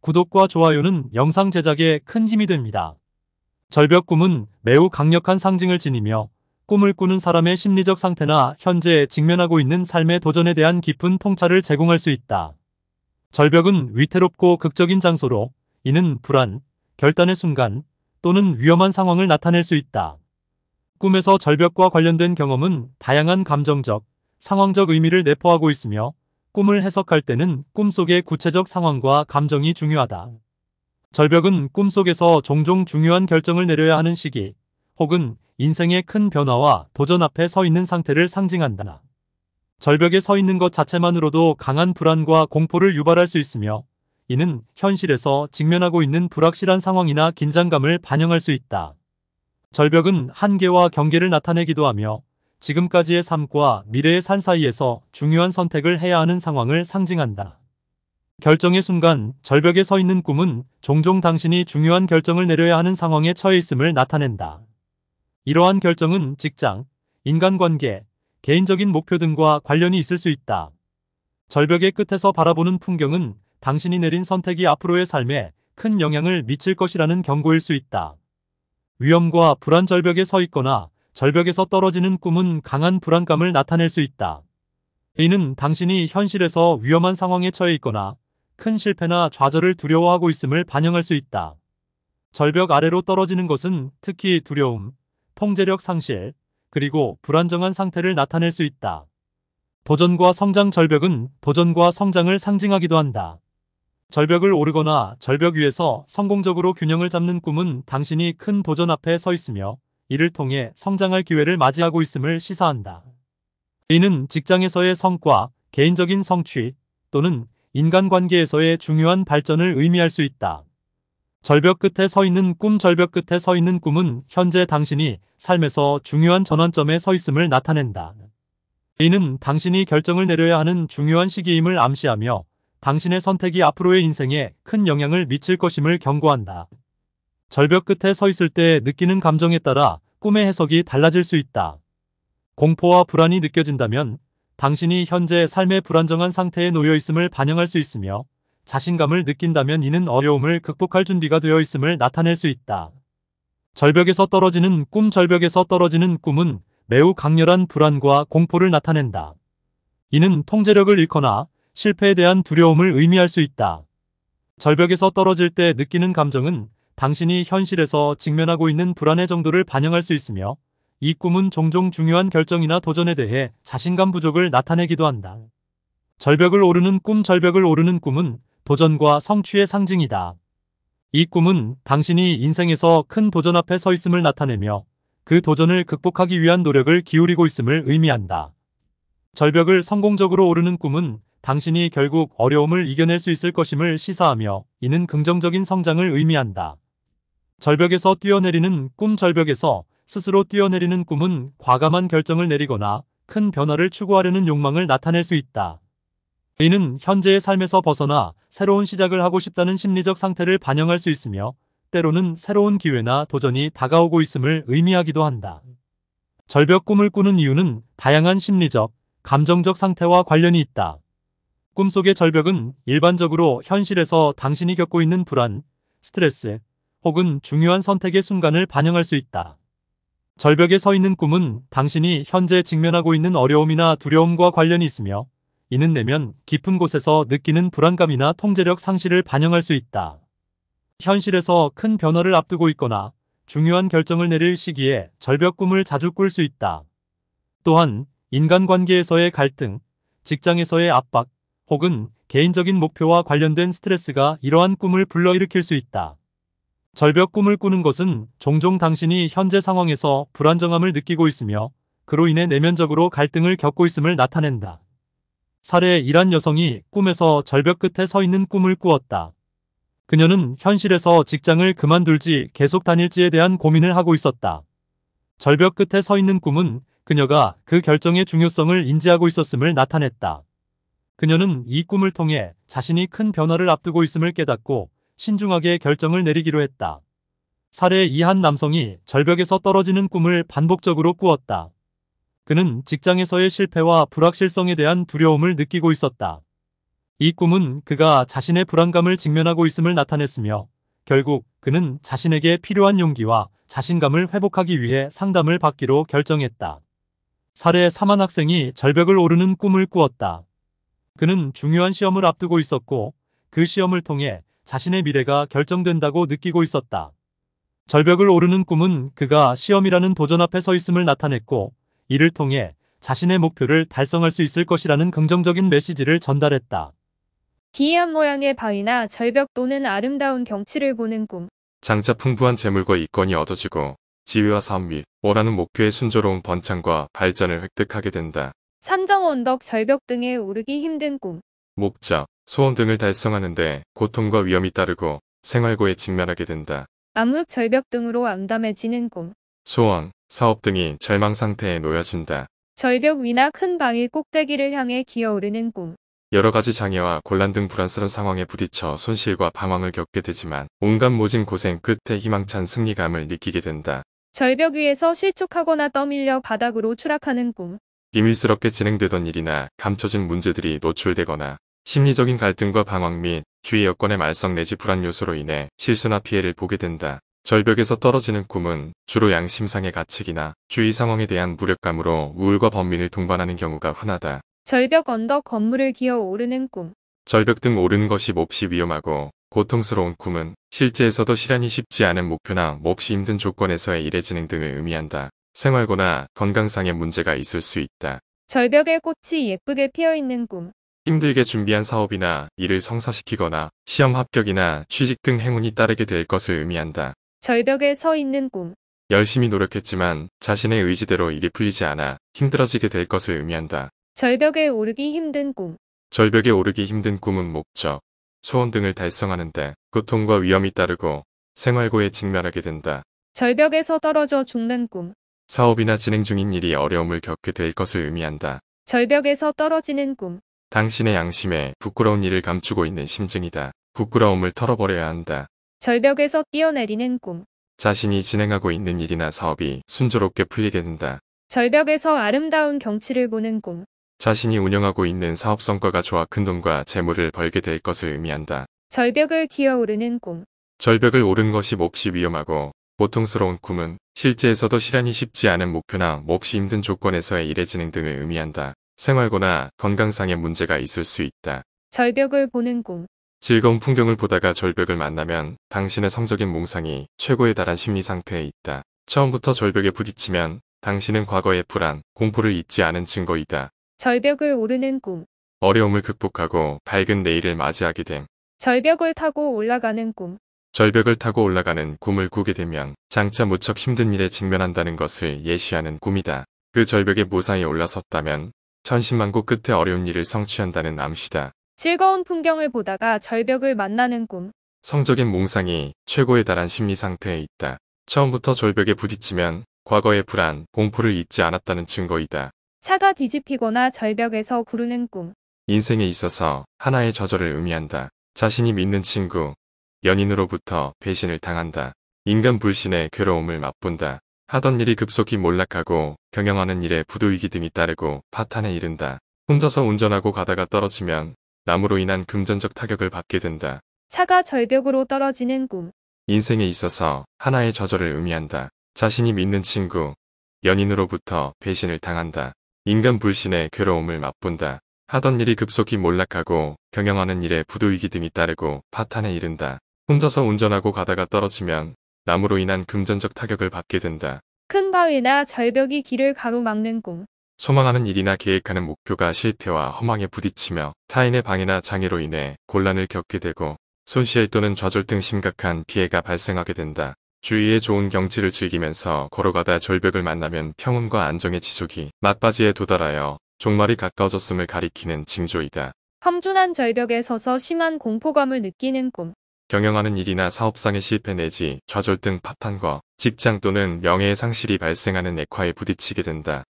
구독과 좋아요는 영상 제작에 큰 힘이 됩니다. 절벽 꿈은 매우 강력한 상징을 지니며 꿈을 꾸는 사람의 심리적 상태나 현재 직면하고 있는 삶의 도전에 대한 깊은 통찰을 제공할 수 있다. 절벽은 위태롭고 극적인 장소로 이는 불안, 결단의 순간 또는 위험한 상황을 나타낼 수 있다. 꿈에서 절벽과 관련된 경험은 다양한 감정적, 상황적 의미를 내포하고 있으며 꿈을 해석할 때는 꿈속의 구체적 상황과 감정이 중요하다. 절벽은 꿈속에서 종종 중요한 결정을 내려야 하는 시기 혹은 인생의 큰 변화와 도전 앞에 서 있는 상태를 상징한다. 절벽에 서 있는 것 자체만으로도 강한 불안과 공포를 유발할 수 있으며 이는 현실에서 직면하고 있는 불확실한 상황이나 긴장감을 반영할 수 있다. 절벽은 한계와 경계를 나타내기도 하며 지금까지의 삶과 미래의 삶 사이에서 중요한 선택을 해야 하는 상황을 상징한다. 결정의 순간 절벽에 서 있는 꿈은 종종 당신이 중요한 결정을 내려야 하는 상황에 처해 있음을 나타낸다. 이러한 결정은 직장, 인간관계, 개인적인 목표 등과 관련이 있을 수 있다. 절벽의 끝에서 바라보는 풍경은 당신이 내린 선택이 앞으로의 삶에 큰 영향을 미칠 것이라는 경고일 수 있다. 위험과 불안 절벽에 서 있거나 절벽에서 떨어지는 꿈은 강한 불안감을 나타낼 수 있다. 이는 당신이 현실에서 위험한 상황에 처해 있거나 큰 실패나 좌절을 두려워하고 있음을 반영할 수 있다. 절벽 아래로 떨어지는 것은 특히 두려움, 통제력 상실, 그리고 불안정한 상태를 나타낼 수 있다. 도전과 성장 절벽은 도전과 성장을 상징하기도 한다. 절벽을 오르거나 절벽 위에서 성공적으로 균형을 잡는 꿈은 당신이 큰 도전 앞에 서 있으며 이를 통해 성장할 기회를 맞이하고 있음을 시사한다. 이는 직장에서의 성과, 개인적인 성취 또는 인간관계에서의 중요한 발전을 의미할 수 있다. 절벽 끝에 서 있는 꿈 절벽 끝에 서 있는 꿈은 현재 당신이 삶에서 중요한 전환점에 서 있음을 나타낸다. 이는 당신이 결정을 내려야 하는 중요한 시기임을 암시하며 당신의 선택이 앞으로의 인생에 큰 영향을 미칠 것임을 경고한다. 절벽 끝에 서 있을 때 느끼는 감정에 따라 꿈의 해석이 달라질 수 있다. 공포와 불안이 느껴진다면 당신이 현재 삶의 불안정한 상태에 놓여 있음을 반영할 수 있으며 자신감을 느낀다면 이는 어려움을 극복할 준비가 되어 있음을 나타낼 수 있다. 절벽에서 떨어지는 꿈 절벽에서 떨어지는 꿈은 매우 강렬한 불안과 공포를 나타낸다. 이는 통제력을 잃거나 실패에 대한 두려움을 의미할 수 있다. 절벽에서 떨어질 때 느끼는 감정은 당신이 현실에서 직면하고 있는 불안의 정도를 반영할 수 있으며 이 꿈은 종종 중요한 결정이나 도전에 대해 자신감 부족을 나타내기도 한다. 절벽을 오르는 꿈 절벽을 오르는 꿈은 도전과 성취의 상징이다. 이 꿈은 당신이 인생에서 큰 도전 앞에 서 있음을 나타내며 그 도전을 극복하기 위한 노력을 기울이고 있음을 의미한다. 절벽을 성공적으로 오르는 꿈은 당신이 결국 어려움을 이겨낼 수 있을 것임을 시사하며 이는 긍정적인 성장을 의미한다. 절벽에서 뛰어내리는 꿈 절벽에서 스스로 뛰어내리는 꿈은 과감한 결정을 내리거나 큰 변화를 추구하려는 욕망을 나타낼 수 있다. 이는 현재의 삶에서 벗어나 새로운 시작을 하고 싶다는 심리적 상태를 반영할 수 있으며 때로는 새로운 기회나 도전이 다가오고 있음을 의미하기도 한다. 절벽 꿈을 꾸는 이유는 다양한 심리적, 감정적 상태와 관련이 있다. 꿈속의 절벽은 일반적으로 현실에서 당신이 겪고 있는 불안, 스트레스, 혹은 중요한 선택의 순간을 반영할 수 있다. 절벽에 서 있는 꿈은 당신이 현재 직면하고 있는 어려움이나 두려움과 관련이 있으며 이는 내면 깊은 곳에서 느끼는 불안감이나 통제력 상실을 반영할 수 있다. 현실에서 큰 변화를 앞두고 있거나 중요한 결정을 내릴 시기에 절벽 꿈을 자주 꿀 수 있다. 또한 인간관계에서의 갈등, 직장에서의 압박, 혹은 개인적인 목표와 관련된 스트레스가 이러한 꿈을 불러일으킬 수 있다. 절벽 꿈을 꾸는 것은 종종 당신이 현재 상황에서 불안정함을 느끼고 있으며 그로 인해 내면적으로 갈등을 겪고 있음을 나타낸다. 사례 1한 여성이 꿈에서 절벽 끝에 서 있는 꿈을 꾸었다. 그녀는 현실에서 직장을 그만둘지 계속 다닐지에 대한 고민을 하고 있었다. 절벽 끝에 서 있는 꿈은 그녀가 그 결정의 중요성을 인지하고 있었음을 나타냈다. 그녀는 이 꿈을 통해 자신이 큰 변화를 앞두고 있음을 깨닫고 신중하게 결정을 내리기로 했다. 사례 2한 남성이 절벽에서 떨어지는 꿈을 반복적으로 꾸었다. 그는 직장에서의 실패와 불확실성에 대한 두려움을 느끼고 있었다. 이 꿈은 그가 자신의 불안감을 직면하고 있음을 나타냈으며 결국 그는 자신에게 필요한 용기와 자신감을 회복하기 위해 상담을 받기로 결정했다. 사례 3한 학생이 절벽을 오르는 꿈을 꾸었다. 그는 중요한 시험을 앞두고 있었고 그 시험을 통해 자신의 미래가 결정된다고 느끼고 있었다. 절벽을 오르는 꿈은 그가 시험이라는 도전 앞에 서 있음을 나타냈고 이를 통해 자신의 목표를 달성할 수 있을 것이라는 긍정적인 메시지를 전달했다. 기이한 모양의 바위나 절벽 또는 아름다운 경치를 보는 꿈. 장차 풍부한 재물과 이권이 얻어지고 지위와 삶및 원하는 목표의 순조로운 번창과 발전을 획득하게 된다. 산정 언덕 절벽 등에 오르기 힘든 꿈. 목적, 소원 등을 달성하는데 고통과 위험이 따르고 생활고에 직면하게 된다. 암흑 절벽 등으로 암담해지는 꿈. 소원, 사업 등이 절망 상태에 놓여진다. 절벽 위나 큰방위 꼭대기를 향해 기어오르는 꿈. 여러 가지 장애와 곤란 등 불안스러운 상황에 부딪혀 손실과 방황을 겪게 되지만 온갖 모진 고생 끝에 희망찬 승리감을 느끼게 된다. 절벽 위에서 실족하거나 떠밀려 바닥으로 추락하는 꿈. 비밀스럽게 진행되던 일이나 감춰진 문제들이 노출되거나 심리적인 갈등과 방황 및 주위 여건의 말썽 내지 불안 요소로 인해 실수나 피해를 보게 된다. 절벽에서 떨어지는 꿈은 주로 양심상의 가책이나 주위 상황에 대한 무력감으로 우울과 번민을 동반하는 경우가 흔하다. 절벽 언덕 건물을 기어 오르는 꿈 절벽 등 오른 것이 몹시 위험하고 고통스러운 꿈은 실제에서도 실현이 쉽지 않은 목표나 몹시 힘든 조건에서의 일의 진행 등을 의미한다. 생활고나 건강상의 문제가 있을 수 있다. 절벽에 꽃이 예쁘게 피어있는 꿈 힘들게 준비한 사업이나 일을 성사시키거나 시험 합격이나 취직 등 행운이 따르게 될 것을 의미한다. 절벽에 서 있는 꿈. 열심히 노력했지만 자신의 의지대로 일이 풀리지 않아 힘들어지게 될 것을 의미한다. 절벽에 오르기 힘든 꿈. 절벽에 오르기 힘든 꿈은 목적, 소원 등을 달성하는데 고통과 위험이 따르고 생활고에 직면하게 된다. 절벽에서 떨어져 죽는 꿈. 사업이나 진행 중인 일이 어려움을 겪게 될 것을 의미한다. 절벽에서 떨어지는 꿈. 당신의 양심에 부끄러운 일을 감추고 있는 심증이다. 부끄러움을 털어버려야 한다. 절벽에서 뛰어내리는 꿈. 자신이 진행하고 있는 일이나 사업이 순조롭게 풀리게 된다. 절벽에서 아름다운 경치를 보는 꿈. 자신이 운영하고 있는 사업 성과가 좋아 큰 돈과 재물을 벌게 될 것을 의미한다. 절벽을 기어오르는 꿈. 절벽을 오른 것이 몹시 위험하고 보통스러운 꿈은 실제에서도 실현이 쉽지 않은 목표나 몹시 힘든 조건에서의 일의 진행 등을 의미한다. 생활고나 건강상의 문제가 있을 수 있다. 절벽을 보는 꿈. 즐거운 풍경을 보다가 절벽을 만나면 당신의 성적인 몽상이 최고에 달한 심리 상태에 있다. 처음부터 절벽에 부딪히면 당신은 과거의 불안, 공포를 잊지 않은 증거이다. 절벽을 오르는 꿈. 어려움을 극복하고 밝은 내일을 맞이하게 됨. 절벽을 타고 올라가는 꿈. 절벽을 타고 올라가는 꿈을 꾸게 되면 장차 무척 힘든 일에 직면한다는 것을 예시하는 꿈이다. 그 절벽에 무사히 올라섰다면 천신만고 끝에 어려운 일을 성취한다는 암시다. 즐거운 풍경을 보다가 절벽을 만나는 꿈. 성적인 몽상이 최고의 달한 심리 상태에 있다. 처음부터 절벽에 부딪히면 과거의 불안, 공포를 잊지 않았다는 증거이다. 차가 뒤집히거나 절벽에서 구르는 꿈. 인생에 있어서 하나의 좌절을 의미한다. 자신이 믿는 친구, 연인으로부터 배신을 당한다. 인간 불신의 괴로움을 맛본다. 하던 일이 급속히 몰락하고 경영하는 일에 부도위기 등이 따르고 파탄에 이른다. 혼자서 운전하고 가다가 떨어지면 남으로 인한 금전적 타격을 받게 된다. 차가 절벽으로 떨어지는 꿈. 인생에 있어서 하나의 좌절을 의미한다. 자신이 믿는 친구, 연인으로부터 배신을 당한다. 인간 불신의 괴로움을 맛본다. 하던 일이 급속히 몰락하고 경영하는 일에 부도위기 등이 따르고 파탄에 이른다. 혼자서 운전하고 가다가 떨어지면 나무로 인한 금전적 타격을 받게 된다. 큰 바위나 절벽이 길을 가로막는 꿈. 소망하는 일이나 계획하는 목표가 실패와 허망에 부딪히며 타인의 방해나 장애로 인해 곤란을 겪게 되고 손실 또는 좌절 등 심각한 피해가 발생하게 된다. 주위의 좋은 경치를 즐기면서 걸어가다 절벽을 만나면 평온과 안정의 지속이 막바지에 도달하여 종말이 가까워졌음을 가리키는 징조이다. 험준한 절벽에 서서 심한 공포감을 느끼는 꿈. 경영하는 일이나 사업상의 실패 내지 좌절 등 파탄과 직장 또는 명예의 상실이 발생하는 액화에 부딪히게 된다.